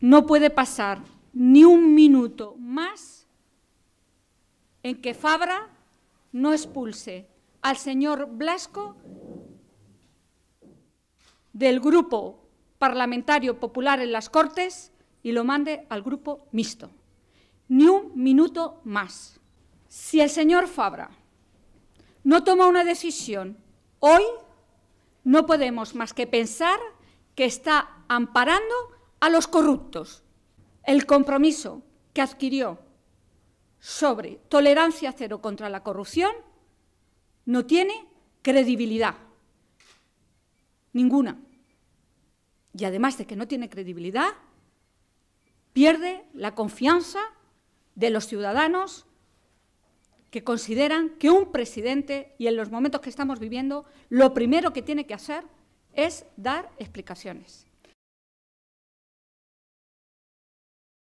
No puede pasar ni un minuto más en que Fabra no expulse al señor Blasco del grupo parlamentario popular en las Cortes y lo mande al grupo mixto. Ni un minuto más. Si el señor Fabra no toma una decisión hoy, no podemos más que pensar que está amparando a los corruptos. El compromiso que adquirió sobre tolerancia cero contra la corrupción no tiene credibilidad. Ninguna. Y además de que no tiene credibilidad, pierde la confianza de los ciudadanos que consideran que un presidente, y en los momentos que estamos viviendo, lo primero que tiene que hacer es dar explicaciones.